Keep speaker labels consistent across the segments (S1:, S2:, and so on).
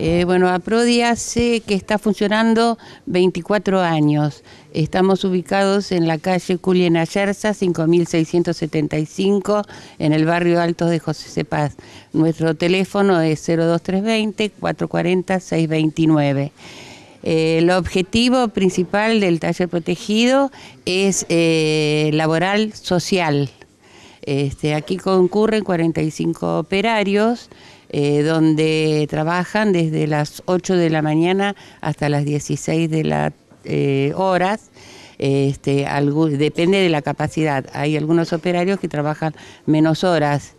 S1: Eh, bueno, APRODI hace que está funcionando 24 años. Estamos ubicados en la calle Culiena Yerza, 5675, en el barrio Altos de José Cepaz. Nuestro teléfono es 02320 440 629. el objetivo principal del taller protegido es eh, laboral social. Este, aquí concurren 45 operarios. Eh, donde trabajan desde las 8 de la mañana hasta las 16 de la eh, horas. Este, depende de la capacidad. Hay algunos operarios que trabajan menos horas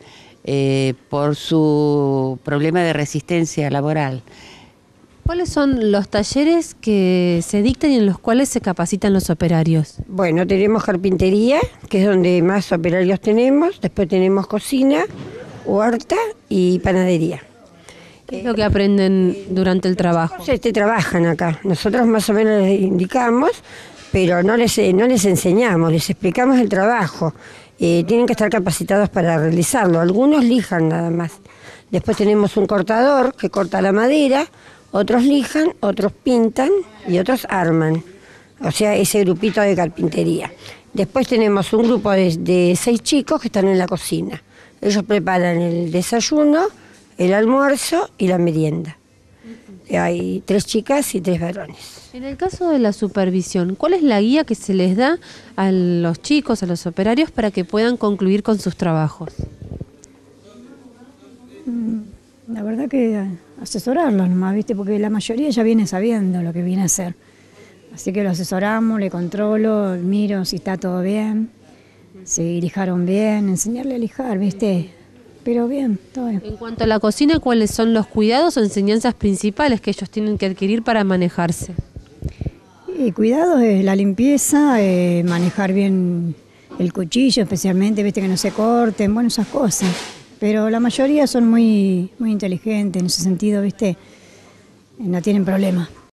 S1: eh, por su problema de resistencia laboral.
S2: ¿Cuáles son los talleres que se dictan y en los cuales se capacitan los operarios? Bueno, tenemos carpintería,
S3: que es donde más operarios tenemos, después tenemos cocina, huerta y panadería. ¿Qué es lo que aprenden durante el trabajo? Este, trabajan acá. Nosotros más o menos les indicamos, pero no les, eh, no les enseñamos, les explicamos el trabajo. Eh, tienen que estar capacitados para realizarlo. Algunos lijan nada más. Después tenemos un cortador que corta la madera, otros lijan, otros pintan y otros arman. O sea, ese grupito de carpintería. Después tenemos un grupo de, de seis chicos que están en la cocina ellos preparan el desayuno, el almuerzo y la merienda.
S2: Hay tres chicas y tres varones. En el caso de la supervisión, ¿cuál es la guía que se les da a los chicos, a los operarios, para que puedan concluir con sus trabajos?
S4: Mm, la verdad que asesorarlos nomás, ¿viste? Porque la mayoría ya viene sabiendo lo que viene a hacer. Así que lo asesoramos, le controlo, miro si está todo bien. Sí, lijaron bien, enseñarle a lijar, ¿viste? Pero bien, todo bien. En cuanto a la cocina, ¿cuáles son los cuidados o enseñanzas
S2: principales que ellos tienen que adquirir para manejarse?
S4: Y cuidados es la limpieza, eh, manejar bien el cuchillo, especialmente, ¿viste? Que no se corten, bueno, esas cosas. Pero la mayoría son muy, muy inteligentes en ese sentido, ¿viste? No tienen problemas.